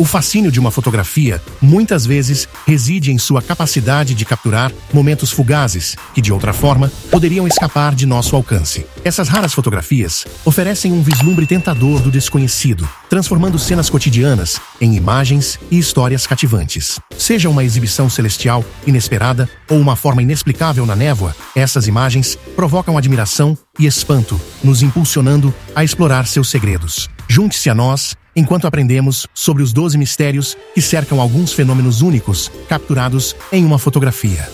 O fascínio de uma fotografia muitas vezes reside em sua capacidade de capturar momentos fugazes que, de outra forma, poderiam escapar de nosso alcance. Essas raras fotografias oferecem um vislumbre tentador do desconhecido, transformando cenas cotidianas em imagens e histórias cativantes. Seja uma exibição celestial inesperada ou uma forma inexplicável na névoa, essas imagens provocam admiração e espanto, nos impulsionando a explorar seus segredos. Junte-se a nós enquanto aprendemos sobre os 12 mistérios que cercam alguns fenômenos únicos capturados em uma fotografia.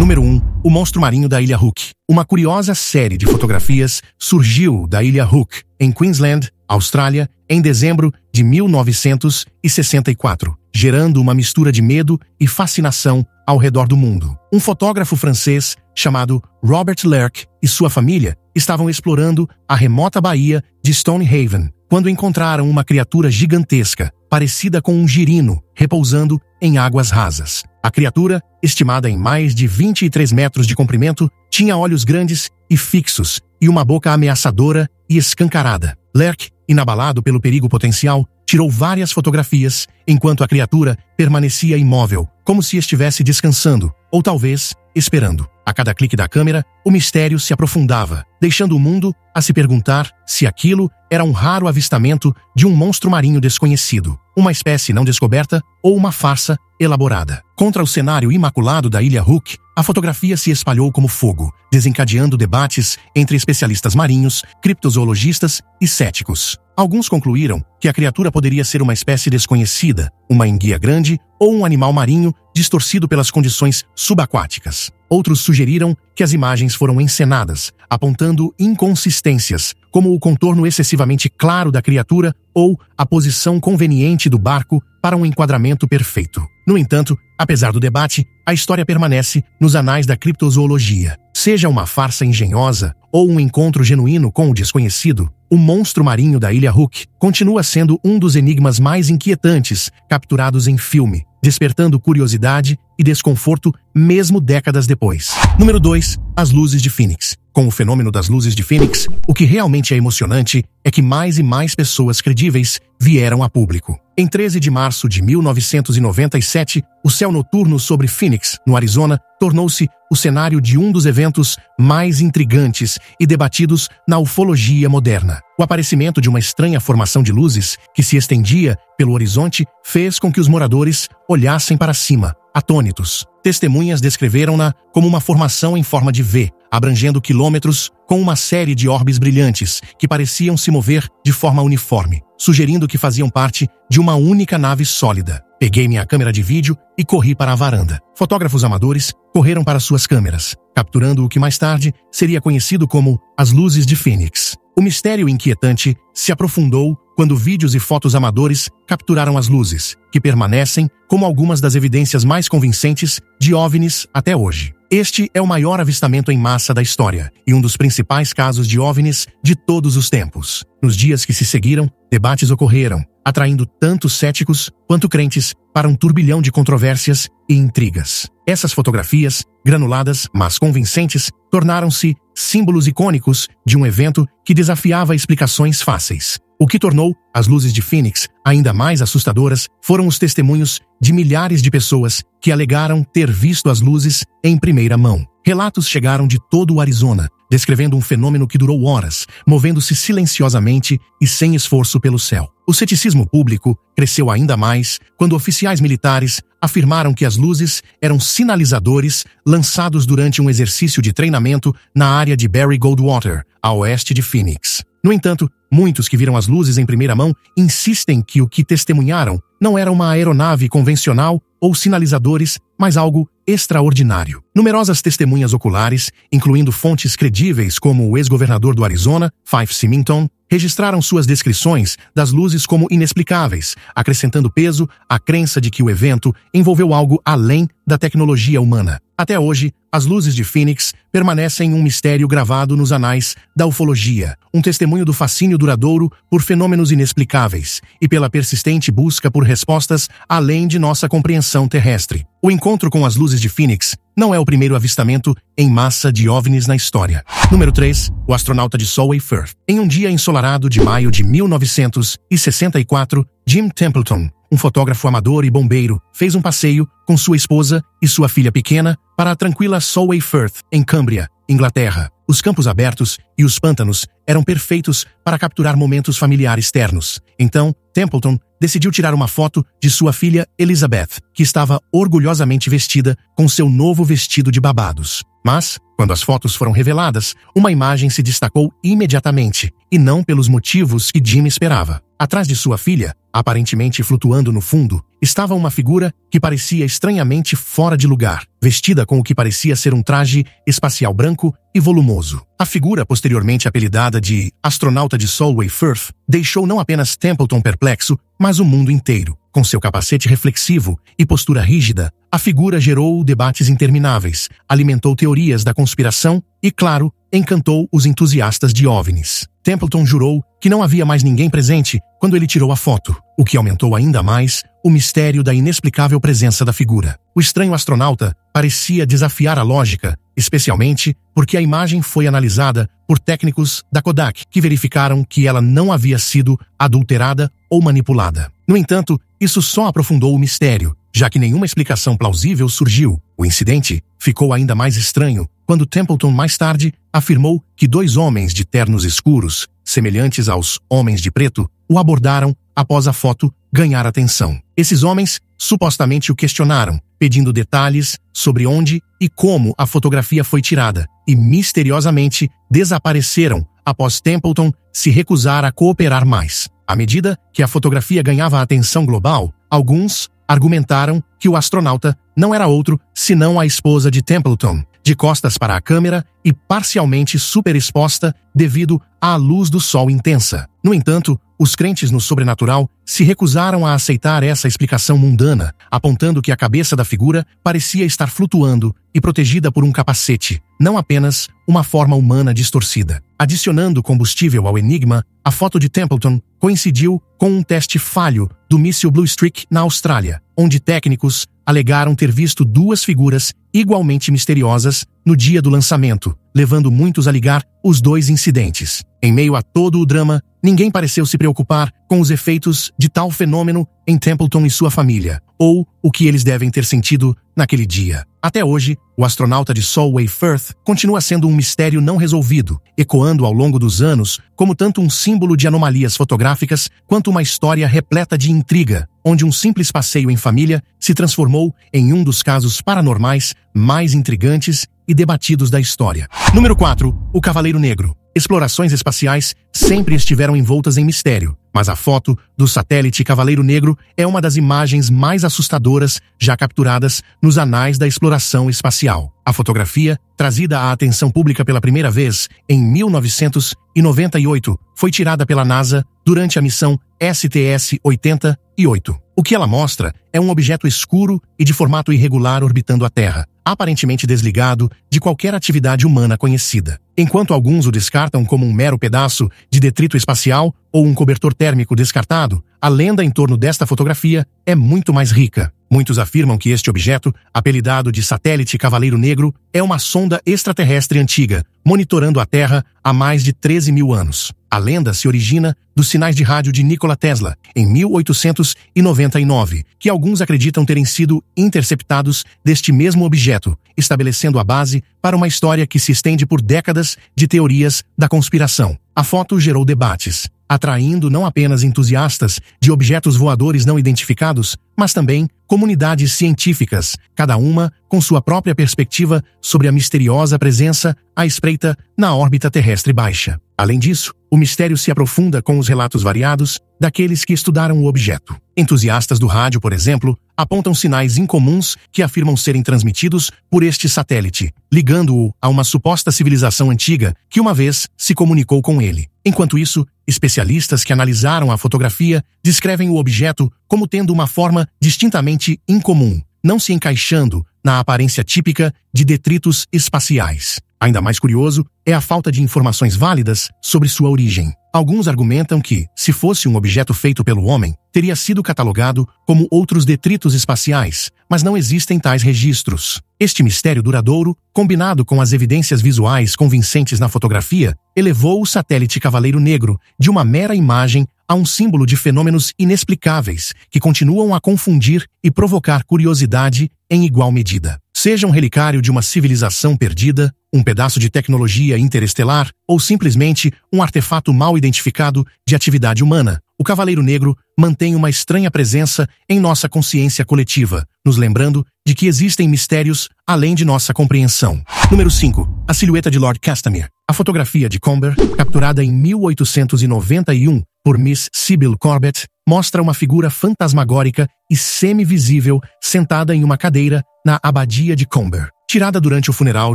Número 1. O monstro marinho da Ilha Hook. Uma curiosa série de fotografias surgiu da Ilha Hook, em Queensland, Austrália, em dezembro de 1964 gerando uma mistura de medo e fascinação ao redor do mundo. Um fotógrafo francês chamado Robert Lerck e sua família estavam explorando a remota baía de Stonehaven quando encontraram uma criatura gigantesca, parecida com um girino, repousando em águas rasas. A criatura, estimada em mais de 23 metros de comprimento, tinha olhos grandes e fixos e uma boca ameaçadora e escancarada. Lerck inabalado pelo perigo potencial, tirou várias fotografias, enquanto a criatura permanecia imóvel, como se estivesse descansando, ou talvez esperando. A cada clique da câmera, o mistério se aprofundava, deixando o mundo a se perguntar se aquilo era um raro avistamento de um monstro marinho desconhecido, uma espécie não descoberta ou uma farsa elaborada. Contra o cenário imaculado da ilha Hook, a fotografia se espalhou como fogo, desencadeando debates entre especialistas marinhos, criptozoologistas e céticos. Alguns concluíram que a criatura poderia ser uma espécie desconhecida, uma enguia grande ou um animal marinho distorcido pelas condições subaquáticas. Outros sugeriram que as imagens foram encenadas, apontando inconsistências, como o contorno excessivamente claro da criatura ou a posição conveniente do barco para um enquadramento perfeito. No entanto, apesar do debate, a história permanece nos anais da criptozoologia. Seja uma farsa engenhosa ou um encontro genuíno com o desconhecido, o monstro marinho da Ilha Hook continua sendo um dos enigmas mais inquietantes capturados em filme, despertando curiosidade e desconforto mesmo décadas depois. Número 2. As luzes de Phoenix. Com o fenômeno das luzes de Phoenix, o que realmente é emocionante é que mais e mais pessoas credíveis vieram a público. Em 13 de março de 1997, o céu noturno sobre Phoenix, no Arizona, tornou-se o cenário de um dos eventos mais intrigantes e debatidos na ufologia moderna. O aparecimento de uma estranha formação de luzes que se estendia pelo horizonte fez com que os moradores olhassem para cima, Atônitos, testemunhas descreveram-na como uma formação em forma de V, abrangendo quilômetros, com uma série de orbes brilhantes que pareciam se mover de forma uniforme, sugerindo que faziam parte de uma única nave sólida. Peguei minha câmera de vídeo e corri para a varanda. Fotógrafos amadores correram para suas câmeras, capturando o que mais tarde seria conhecido como as luzes de Fênix. O mistério inquietante se aprofundou quando vídeos e fotos amadores capturaram as luzes, que permanecem como algumas das evidências mais convincentes de OVNIs até hoje. Este é o maior avistamento em massa da história e um dos principais casos de OVNIs de todos os tempos. Nos dias que se seguiram, debates ocorreram, atraindo tanto céticos quanto crentes para um turbilhão de controvérsias e intrigas. Essas fotografias, granuladas mas convincentes, tornaram-se símbolos icônicos de um evento que desafiava explicações fáceis. O que tornou as luzes de Phoenix ainda mais assustadoras foram os testemunhos de milhares de pessoas que alegaram ter visto as luzes em primeira mão. Relatos chegaram de todo o Arizona, descrevendo um fenômeno que durou horas, movendo-se silenciosamente e sem esforço pelo céu. O ceticismo público cresceu ainda mais quando oficiais militares afirmaram que as luzes eram sinalizadores lançados durante um exercício de treinamento na área de Barry Goldwater, a oeste de Phoenix. No entanto, muitos que viram as luzes em primeira mão insistem que o que testemunharam não era uma aeronave convencional ou sinalizadores, mas algo extraordinário. Numerosas testemunhas oculares, incluindo fontes credíveis como o ex-governador do Arizona, Fife Symington, registraram suas descrições das luzes como inexplicáveis, acrescentando peso à crença de que o evento envolveu algo além da tecnologia humana. Até hoje, as luzes de Phoenix permanecem um mistério gravado nos anais da ufologia, um testemunho do fascínio duradouro por fenômenos inexplicáveis e pela persistente busca por respostas além de nossa compreensão terrestre. O encontro com as luzes de Phoenix não é o primeiro avistamento em massa de OVNIs na história. Número 3. O astronauta de Solway Firth. Em um dia ensolarado de maio de 1964, Jim Templeton, um fotógrafo amador e bombeiro, fez um passeio com sua esposa e sua filha pequena para a tranquila Solway Firth, em Cumbria. Inglaterra, os campos abertos e os pântanos eram perfeitos para capturar momentos familiares ternos. Então, Templeton decidiu tirar uma foto de sua filha Elizabeth, que estava orgulhosamente vestida com seu novo vestido de babados. Mas, quando as fotos foram reveladas, uma imagem se destacou imediatamente, e não pelos motivos que Jim esperava. Atrás de sua filha, aparentemente flutuando no fundo, estava uma figura que parecia estranhamente fora de lugar, vestida com o que parecia ser um traje espacial branco e volumoso. A figura, posteriormente apelidada de astronauta de Solway Firth, deixou não apenas Templeton perplexo, mas o mundo inteiro. Com seu capacete reflexivo e postura rígida, a figura gerou debates intermináveis, alimentou teorias da conspiração e, claro, encantou os entusiastas de OVNIs. Templeton jurou que não havia mais ninguém presente quando ele tirou a foto, o que aumentou ainda mais o mistério da inexplicável presença da figura. O estranho astronauta parecia desafiar a lógica, especialmente porque a imagem foi analisada por técnicos da Kodak, que verificaram que ela não havia sido adulterada ou manipulada. No entanto, isso só aprofundou o mistério, já que nenhuma explicação plausível surgiu, o incidente ficou ainda mais estranho quando Templeton mais tarde afirmou que dois homens de ternos escuros, semelhantes aos homens de preto, o abordaram após a foto ganhar atenção. Esses homens supostamente o questionaram, pedindo detalhes sobre onde e como a fotografia foi tirada, e misteriosamente desapareceram após Templeton se recusar a cooperar mais. À medida que a fotografia ganhava atenção global, alguns argumentaram que o astronauta não era outro senão a esposa de Templeton, de costas para a câmera e parcialmente superexposta devido à luz do sol intensa. No entanto, os crentes no sobrenatural se recusaram a aceitar essa explicação mundana, apontando que a cabeça da figura parecia estar flutuando e protegida por um capacete, não apenas uma forma humana distorcida. Adicionando combustível ao enigma, a foto de Templeton coincidiu com um teste falho do míssil Blue Streak na Austrália, onde técnicos alegaram ter visto duas figuras igualmente misteriosas no dia do lançamento, levando muitos a ligar os dois incidentes. Em meio a todo o drama, ninguém pareceu se preocupar com os efeitos de tal fenômeno em Templeton e sua família, ou o que eles devem ter sentido naquele dia. Até hoje, o astronauta de Solway Firth continua sendo um mistério não resolvido, ecoando ao longo dos anos como tanto um símbolo de anomalias fotográficas quanto uma história repleta de intriga, onde um simples passeio em família se transformou em um dos casos paranormais mais intrigantes e debatidos da história. Número 4. O Cavaleiro Negro. Explorações espaciais sempre estiveram envoltas em mistério, mas a foto do satélite Cavaleiro Negro é uma das imagens mais assustadoras já capturadas nos anais da exploração espacial. A fotografia, trazida à atenção pública pela primeira vez em 1998, foi tirada pela NASA durante a missão STS-88. O que ela mostra é um objeto escuro e de formato irregular orbitando a Terra, aparentemente desligado de qualquer atividade humana conhecida. Enquanto alguns o descartam como um mero pedaço de detrito espacial ou um cobertor térmico descartado, a lenda em torno desta fotografia é muito mais rica. Muitos afirmam que este objeto, apelidado de satélite Cavaleiro Negro, é uma sonda extraterrestre antiga, monitorando a Terra há mais de 13 mil anos. A lenda se origina dos sinais de rádio de Nicolas Nikola Tesla, em 1899, que alguns acreditam terem sido interceptados deste mesmo objeto, estabelecendo a base para uma história que se estende por décadas de teorias da conspiração. A foto gerou debates, atraindo não apenas entusiastas de objetos voadores não identificados, mas também comunidades científicas, cada uma com sua própria perspectiva sobre a misteriosa presença à espreita na órbita terrestre baixa. Além disso, o mistério se aprofunda com os relatos variados daqueles que estudaram o objeto. Entusiastas do rádio, por exemplo, apontam sinais incomuns que afirmam serem transmitidos por este satélite, ligando-o a uma suposta civilização antiga que uma vez se comunicou com ele. Enquanto isso, especialistas que analisaram a fotografia descrevem o objeto como tendo uma forma distintamente incomum, não se encaixando na aparência típica de detritos espaciais. Ainda mais curioso é a falta de informações válidas sobre sua origem. Alguns argumentam que, se fosse um objeto feito pelo homem, teria sido catalogado como outros detritos espaciais, mas não existem tais registros. Este mistério duradouro, combinado com as evidências visuais convincentes na fotografia, elevou o satélite Cavaleiro Negro de uma mera imagem a um símbolo de fenômenos inexplicáveis que continuam a confundir e provocar curiosidade em igual medida. Seja um relicário de uma civilização perdida, um pedaço de tecnologia interestelar ou simplesmente um artefato mal identificado de atividade humana, o Cavaleiro Negro mantém uma estranha presença em nossa consciência coletiva, nos lembrando de que existem mistérios além de nossa compreensão. Número 5. A silhueta de Lord Castamere. A fotografia de Comber, capturada em 1891 por Miss Sybil Corbett, mostra uma figura fantasmagórica e semi-visível sentada em uma cadeira na Abadia de Comber. Tirada durante o funeral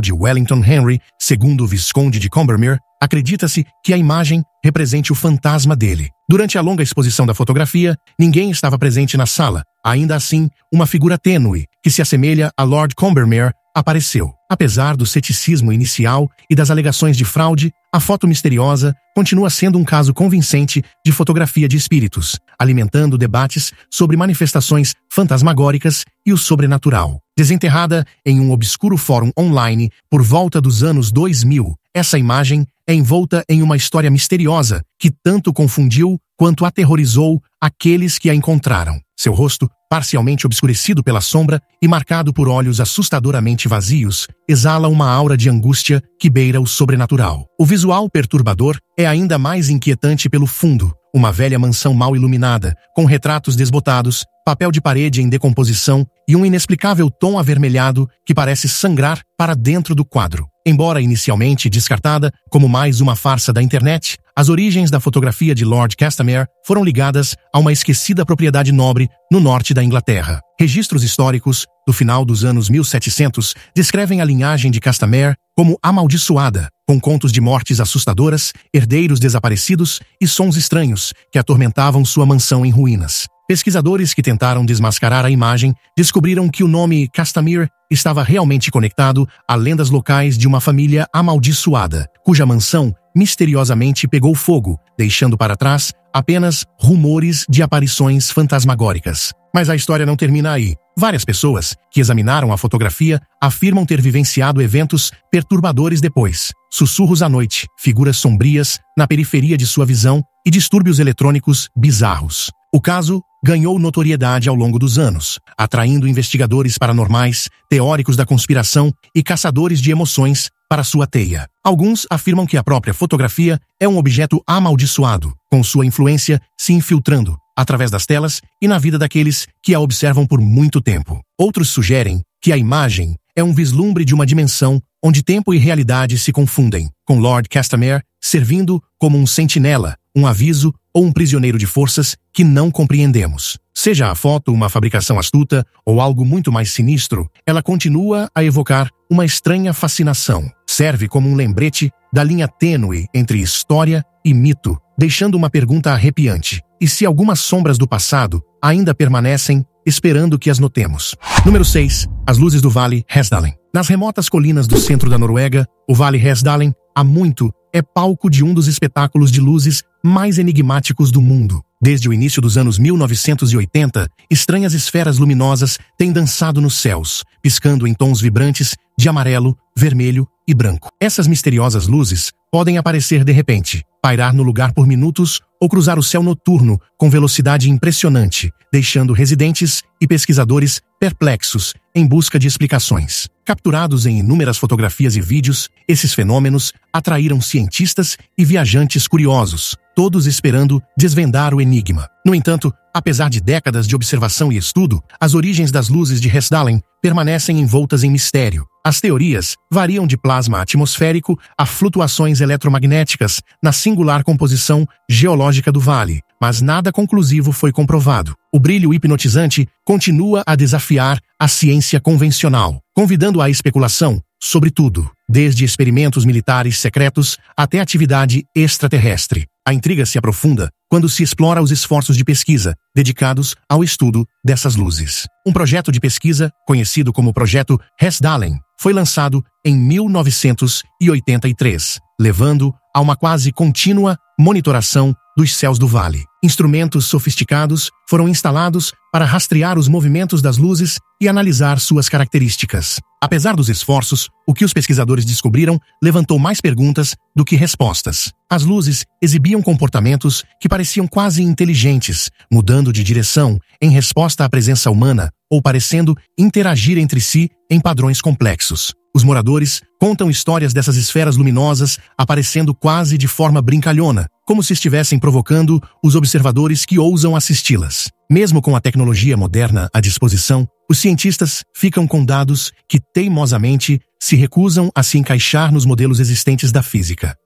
de Wellington Henry, segundo o Visconde de Combermere, acredita-se que a imagem represente o fantasma dele. Durante a longa exposição da fotografia, ninguém estava presente na sala. Ainda assim, uma figura tênue, que se assemelha a Lord Combermere, apareceu. Apesar do ceticismo inicial e das alegações de fraude, a foto misteriosa continua sendo um caso convincente de fotografia de espíritos alimentando debates sobre manifestações fantasmagóricas e o sobrenatural. Desenterrada em um obscuro fórum online por volta dos anos 2000, essa imagem é envolta em uma história misteriosa que tanto confundiu quanto aterrorizou aqueles que a encontraram. Seu rosto, parcialmente obscurecido pela sombra e marcado por olhos assustadoramente vazios, exala uma aura de angústia que beira o sobrenatural. O visual perturbador é ainda mais inquietante pelo fundo, uma velha mansão mal iluminada, com retratos desbotados, papel de parede em decomposição e um inexplicável tom avermelhado que parece sangrar para dentro do quadro. Embora inicialmente descartada como mais uma farsa da internet, as origens da fotografia de Lord Castamere foram ligadas a uma esquecida propriedade nobre no norte da Inglaterra. Registros históricos do final dos anos 1700 descrevem a linhagem de Castamere como amaldiçoada, com contos de mortes assustadoras, herdeiros desaparecidos e sons estranhos que atormentavam sua mansão em ruínas. Pesquisadores que tentaram desmascarar a imagem descobriram que o nome Castamir estava realmente conectado a lendas locais de uma família amaldiçoada, cuja mansão misteriosamente pegou fogo, deixando para trás apenas rumores de aparições fantasmagóricas. Mas a história não termina aí. Várias pessoas que examinaram a fotografia afirmam ter vivenciado eventos perturbadores depois. Sussurros à noite, figuras sombrias na periferia de sua visão e distúrbios eletrônicos bizarros. O caso ganhou notoriedade ao longo dos anos, atraindo investigadores paranormais, teóricos da conspiração e caçadores de emoções para sua teia. Alguns afirmam que a própria fotografia é um objeto amaldiçoado, com sua influência se infiltrando através das telas e na vida daqueles que a observam por muito tempo. Outros sugerem que a imagem é um vislumbre de uma dimensão onde tempo e realidade se confundem, com Lord Castamere servindo como um sentinela, um aviso ou um prisioneiro de forças que não compreendemos. Seja a foto uma fabricação astuta ou algo muito mais sinistro, ela continua a evocar uma estranha fascinação. Serve como um lembrete da linha tênue entre história e mito, deixando uma pergunta arrepiante e se algumas sombras do passado ainda permanecem, esperando que as notemos. Número 6. As luzes do Vale Hesdalen. Nas remotas colinas do centro da Noruega, o Vale Hesdalen, há muito, é palco de um dos espetáculos de luzes mais enigmáticos do mundo. Desde o início dos anos 1980, estranhas esferas luminosas têm dançado nos céus, piscando em tons vibrantes de amarelo, vermelho e branco. Essas misteriosas luzes podem aparecer de repente, pairar no lugar por minutos ou cruzar o céu noturno com velocidade impressionante, deixando residentes e pesquisadores perplexos em busca de explicações. Capturados em inúmeras fotografias e vídeos, esses fenômenos atraíram cientistas e viajantes curiosos, todos esperando desvendar o enigma. No entanto, apesar de décadas de observação e estudo, as origens das luzes de Hesdalen permanecem envoltas em mistério. As teorias variam de plasma atmosférico a flutuações eletromagnéticas na singular composição geológica do vale, mas nada conclusivo foi comprovado. O brilho hipnotizante continua a desafiar a ciência convencional, convidando à especulação sobre tudo, desde experimentos militares secretos até atividade extraterrestre. A intriga se aprofunda quando se explora os esforços de pesquisa dedicados ao estudo dessas luzes. Um projeto de pesquisa, conhecido como Projeto Hessdalen, foi lançado em 1983, levando a uma quase contínua monitoração dos céus do vale. Instrumentos sofisticados foram instalados para rastrear os movimentos das luzes e analisar suas características. Apesar dos esforços, o que os pesquisadores descobriram levantou mais perguntas do que respostas. As luzes exibiam comportamentos que pareciam quase inteligentes, mudando de direção em resposta à presença humana ou parecendo interagir entre si em padrões complexos. Os moradores contam histórias dessas esferas luminosas aparecendo quase de forma brincalhona, como se estivessem provocando os observadores que ousam assisti-las. Mesmo com a tecnologia moderna à disposição, os cientistas ficam com dados que teimosamente se recusam a se encaixar nos modelos existentes da física.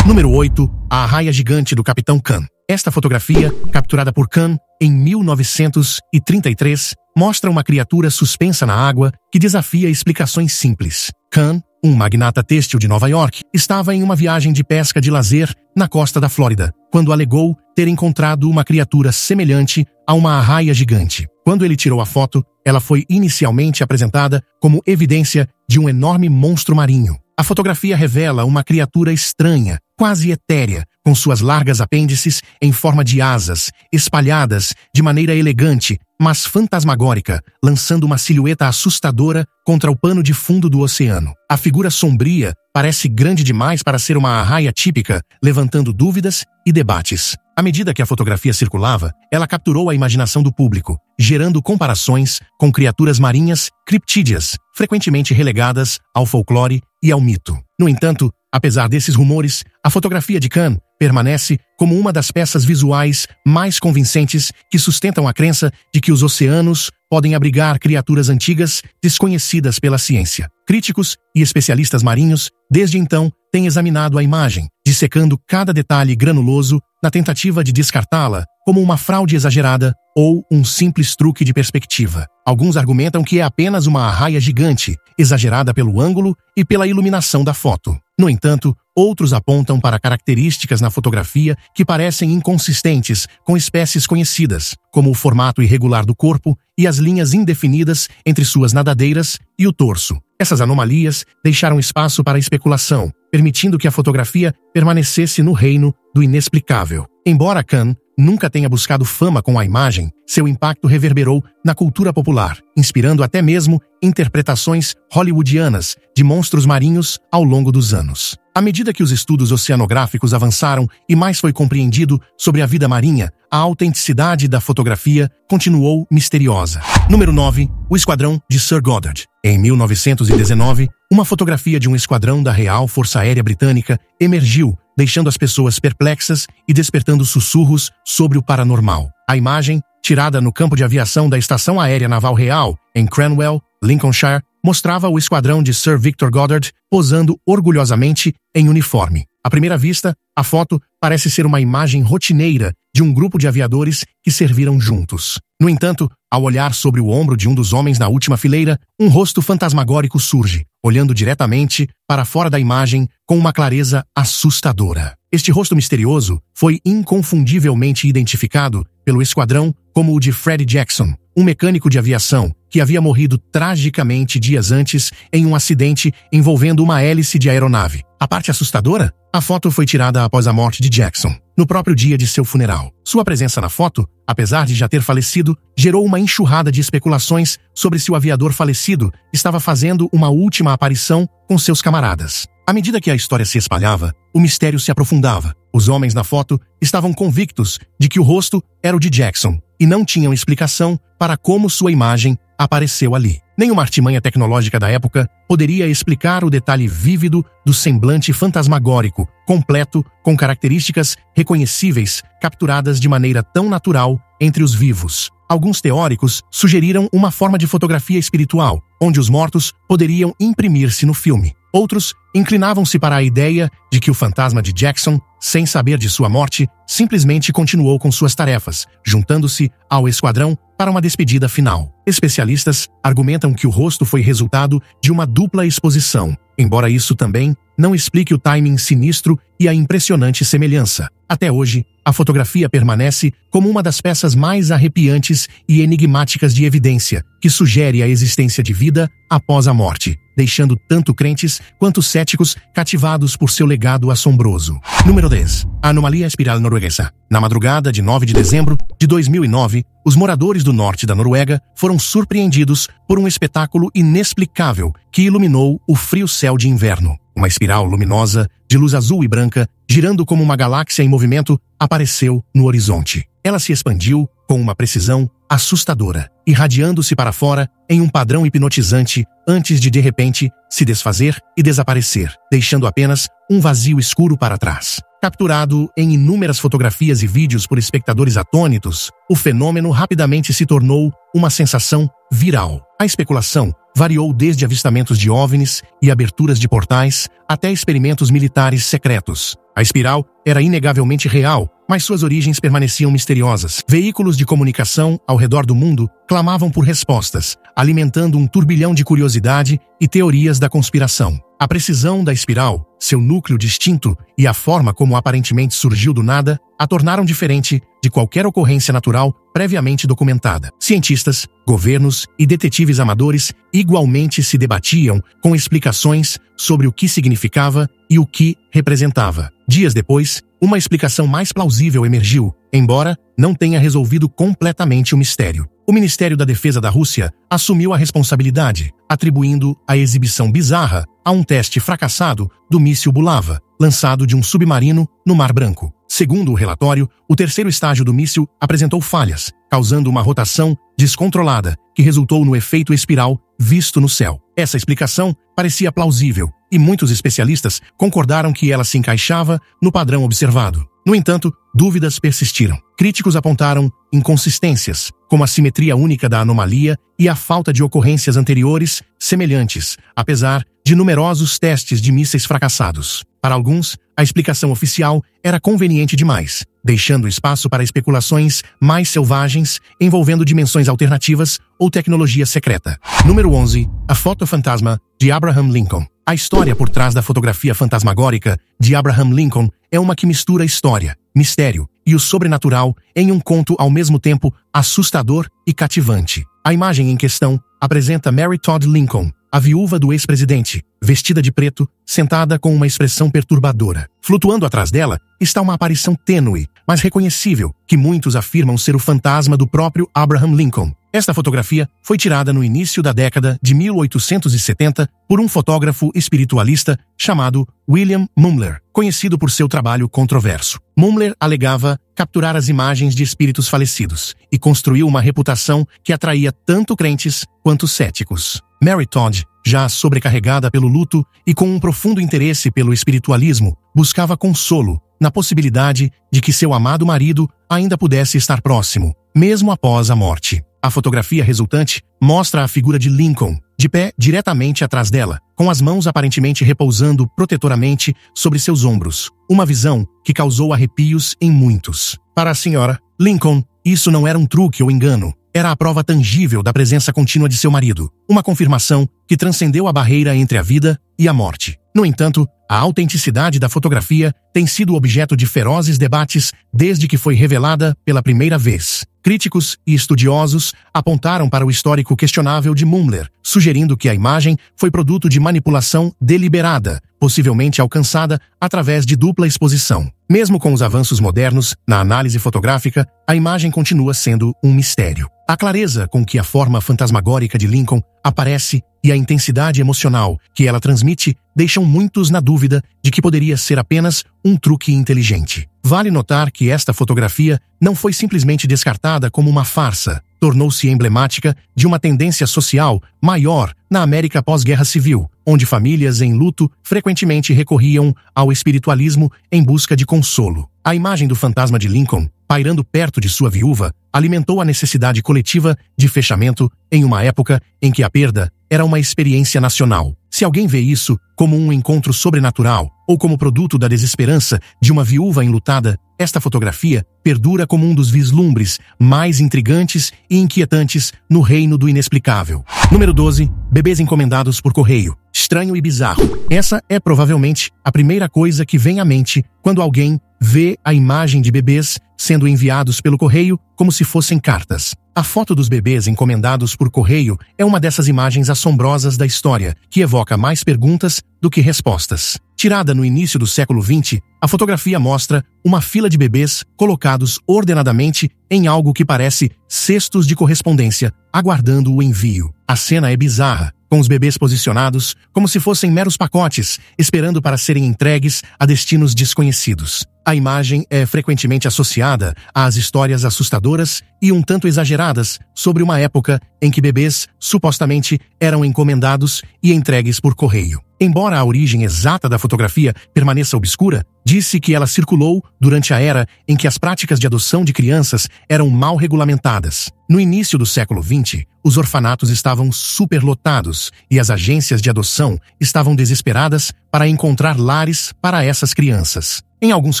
Número 8. A arraia gigante do Capitão Khan. Esta fotografia, capturada por Khan em 1933, mostra uma criatura suspensa na água que desafia explicações simples. Khan, um magnata têxtil de Nova York, estava em uma viagem de pesca de lazer na costa da Flórida, quando alegou ter encontrado uma criatura semelhante a uma arraia gigante. Quando ele tirou a foto, ela foi inicialmente apresentada como evidência de um enorme monstro marinho. A fotografia revela uma criatura estranha, quase etérea, com suas largas apêndices em forma de asas, espalhadas de maneira elegante, mas fantasmagórica, lançando uma silhueta assustadora contra o pano de fundo do oceano. A figura sombria parece grande demais para ser uma arraia típica, levantando dúvidas e debates. À medida que a fotografia circulava, ela capturou a imaginação do público, gerando comparações com criaturas marinhas, criptídeas, frequentemente relegadas ao folclore e ao mito. No entanto, apesar desses rumores, a fotografia de Khan permanece como uma das peças visuais mais convincentes que sustentam a crença de que os oceanos podem abrigar criaturas antigas desconhecidas pela ciência. Críticos e especialistas marinhos, desde então, têm examinado a imagem, dissecando cada detalhe granuloso na tentativa de descartá-la como uma fraude exagerada ou um simples truque de perspectiva. Alguns argumentam que é apenas uma arraia gigante, exagerada pelo ângulo e pela iluminação da foto. No entanto, Outros apontam para características na fotografia que parecem inconsistentes com espécies conhecidas, como o formato irregular do corpo e as linhas indefinidas entre suas nadadeiras e o torso. Essas anomalias deixaram espaço para especulação, permitindo que a fotografia permanecesse no reino do inexplicável. Embora Khan nunca tenha buscado fama com a imagem, seu impacto reverberou na cultura popular, inspirando até mesmo interpretações hollywoodianas de monstros marinhos ao longo dos anos. À medida que os estudos oceanográficos avançaram e mais foi compreendido sobre a vida marinha, a autenticidade da fotografia continuou misteriosa. Número 9. O Esquadrão de Sir Goddard. Em 1919, uma fotografia de um esquadrão da Real Força Aérea Britânica emergiu deixando as pessoas perplexas e despertando sussurros sobre o paranormal. A imagem, tirada no campo de aviação da Estação Aérea Naval Real, em Cranwell, Lincolnshire, mostrava o esquadrão de Sir Victor Goddard posando orgulhosamente em uniforme. À primeira vista, a foto parece ser uma imagem rotineira de um grupo de aviadores que serviram juntos. No entanto, ao olhar sobre o ombro de um dos homens na última fileira, um rosto fantasmagórico surge, olhando diretamente para fora da imagem com uma clareza assustadora. Este rosto misterioso foi inconfundivelmente identificado pelo esquadrão como o de Freddie Jackson, um mecânico de aviação que havia morrido tragicamente dias antes em um acidente envolvendo uma hélice de aeronave. A parte assustadora? A foto foi tirada após a morte de Jackson, no próprio dia de seu funeral. Sua presença na foto, apesar de já ter falecido, gerou uma enxurrada de especulações sobre se o aviador falecido estava fazendo uma última aparição com seus camaradas. À medida que a história se espalhava, o mistério se aprofundava. Os homens na foto estavam convictos de que o rosto era o de Jackson, e não tinham explicação para como sua imagem apareceu ali. Nenhuma artimanha tecnológica da época poderia explicar o detalhe vívido do semblante fantasmagórico, completo, com características reconhecíveis, capturadas de maneira tão natural entre os vivos alguns teóricos sugeriram uma forma de fotografia espiritual, onde os mortos poderiam imprimir-se no filme. Outros inclinavam-se para a ideia de que o fantasma de Jackson, sem saber de sua morte, simplesmente continuou com suas tarefas, juntando-se ao esquadrão para uma despedida final. Especialistas argumentam que o rosto foi resultado de uma dupla exposição, embora isso também não explique o timing sinistro e a impressionante semelhança. Até hoje, a fotografia permanece como uma das peças mais arrepiantes e enigmáticas de evidência que sugere a existência de vida após a morte, deixando tanto crentes quanto céticos cativados por seu legado assombroso. Número 10. anomalia espiral norueguesa. Na madrugada de 9 de dezembro de 2009, os moradores do norte da Noruega foram surpreendidos por um espetáculo inexplicável que iluminou o frio céu de inverno. Uma espiral luminosa de luz azul e branca girando como uma galáxia em movimento, apareceu no horizonte. Ela se expandiu com uma precisão assustadora, irradiando-se para fora em um padrão hipnotizante antes de de repente se desfazer e desaparecer, deixando apenas um vazio escuro para trás. Capturado em inúmeras fotografias e vídeos por espectadores atônitos, o fenômeno rapidamente se tornou uma sensação viral. A especulação variou desde avistamentos de OVNIs e aberturas de portais até experimentos militares secretos, a espiral era inegavelmente real, mas suas origens permaneciam misteriosas. Veículos de comunicação ao redor do mundo clamavam por respostas, alimentando um turbilhão de curiosidade e teorias da conspiração. A precisão da espiral, seu núcleo distinto e a forma como aparentemente surgiu do nada a tornaram diferente de qualquer ocorrência natural previamente documentada. Cientistas, governos e detetives amadores igualmente se debatiam com explicações sobre o que significava e o que representava. Dias depois, uma explicação mais plausível emergiu, embora não tenha resolvido completamente o mistério. O Ministério da Defesa da Rússia assumiu a responsabilidade, atribuindo a exibição bizarra a um teste fracassado do míssil Bulava, lançado de um submarino no Mar Branco. Segundo o relatório, o terceiro estágio do míssil apresentou falhas, causando uma rotação descontrolada que resultou no efeito espiral visto no céu. Essa explicação parecia plausível e muitos especialistas concordaram que ela se encaixava no padrão observado. No entanto, dúvidas persistiram. Críticos apontaram inconsistências, como a simetria única da anomalia e a falta de ocorrências anteriores semelhantes, apesar de numerosos testes de mísseis fracassados. Para alguns, a explicação oficial era conveniente demais, deixando espaço para especulações mais selvagens envolvendo dimensões alternativas ou tecnologia secreta. Número 11. A Foto Fantasma de Abraham Lincoln. A história por trás da fotografia fantasmagórica de Abraham Lincoln é uma que mistura história, mistério e o sobrenatural em um conto ao mesmo tempo assustador e cativante. A imagem em questão apresenta Mary Todd Lincoln, a viúva do ex-presidente, vestida de preto, sentada com uma expressão perturbadora. Flutuando atrás dela está uma aparição tênue, mas reconhecível, que muitos afirmam ser o fantasma do próprio Abraham Lincoln, esta fotografia foi tirada no início da década de 1870 por um fotógrafo espiritualista chamado William Mumler, conhecido por seu trabalho controverso. Mumler alegava capturar as imagens de espíritos falecidos e construiu uma reputação que atraía tanto crentes quanto céticos. Mary Todd, já sobrecarregada pelo luto e com um profundo interesse pelo espiritualismo, buscava consolo na possibilidade de que seu amado marido ainda pudesse estar próximo, mesmo após a morte. A fotografia resultante mostra a figura de Lincoln, de pé diretamente atrás dela, com as mãos aparentemente repousando protetoramente sobre seus ombros. Uma visão que causou arrepios em muitos. Para a senhora, Lincoln, isso não era um truque ou engano. Era a prova tangível da presença contínua de seu marido, uma confirmação que transcendeu a barreira entre a vida e a morte. No entanto, a autenticidade da fotografia tem sido objeto de ferozes debates desde que foi revelada pela primeira vez. Críticos e estudiosos apontaram para o histórico questionável de Mumler, sugerindo que a imagem foi produto de manipulação deliberada, possivelmente alcançada através de dupla exposição. Mesmo com os avanços modernos na análise fotográfica, a imagem continua sendo um mistério. A clareza com que a forma fantasmagórica de Lincoln aparece e a intensidade emocional que ela transmite deixam muitos na dúvida de que poderia ser apenas um truque inteligente. Vale notar que esta fotografia não foi simplesmente descartada como uma farsa, tornou-se emblemática de uma tendência social maior na América pós-guerra civil, onde famílias em luto frequentemente recorriam ao espiritualismo em busca de consolo. A imagem do fantasma de Lincoln pairando perto de sua viúva, alimentou a necessidade coletiva de fechamento em uma época em que a perda era uma experiência nacional. Se alguém vê isso como um encontro sobrenatural ou como produto da desesperança de uma viúva enlutada, esta fotografia perdura como um dos vislumbres mais intrigantes e inquietantes no reino do inexplicável. Número 12. Bebês encomendados por correio. Estranho e bizarro. Essa é provavelmente a primeira coisa que vem à mente quando alguém vê a imagem de bebês sendo enviados pelo correio como se fossem cartas. A foto dos bebês encomendados por correio é uma dessas imagens assombrosas da história que evoca mais perguntas do que respostas. Tirada no início do século XX, a fotografia mostra uma fila de bebês colocados ordenadamente em algo que parece cestos de correspondência, aguardando o envio. A cena é bizarra, com os bebês posicionados como se fossem meros pacotes, esperando para serem entregues a destinos desconhecidos. A imagem é frequentemente associada às histórias assustadoras e um tanto exageradas sobre uma época em que bebês supostamente eram encomendados e entregues por correio. Embora a origem exata da fotografia permaneça obscura, Disse que ela circulou durante a era em que as práticas de adoção de crianças eram mal regulamentadas. No início do século XX, os orfanatos estavam superlotados e as agências de adoção estavam desesperadas para encontrar lares para essas crianças. Em alguns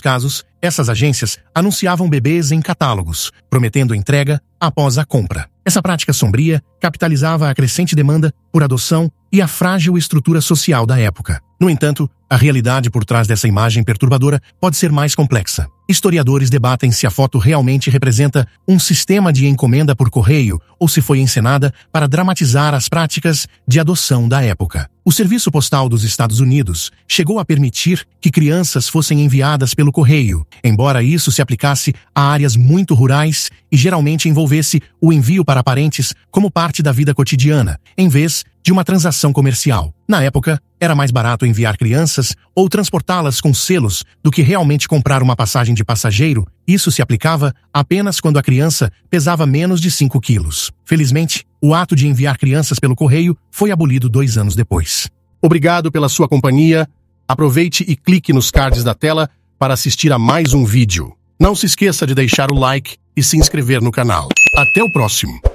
casos, essas agências anunciavam bebês em catálogos, prometendo entrega após a compra. Essa prática sombria capitalizava a crescente demanda por adoção e a frágil estrutura social da época. No entanto, a realidade por trás dessa imagem perturbadora pode ser mais complexa. Historiadores debatem se a foto realmente representa um sistema de encomenda por correio ou se foi encenada para dramatizar as práticas de adoção da época. O Serviço Postal dos Estados Unidos chegou a permitir que crianças fossem enviadas pelo correio, embora isso se aplicasse a áreas muito rurais e geralmente envolvesse o envio para parentes como parte da vida cotidiana, em vez de uma transação comercial. Na época, era mais barato enviar crianças ou transportá-las com selos do que realmente comprar uma passagem de de passageiro, isso se aplicava apenas quando a criança pesava menos de 5 quilos. Felizmente, o ato de enviar crianças pelo correio foi abolido dois anos depois. Obrigado pela sua companhia. Aproveite e clique nos cards da tela para assistir a mais um vídeo. Não se esqueça de deixar o like e se inscrever no canal. Até o próximo!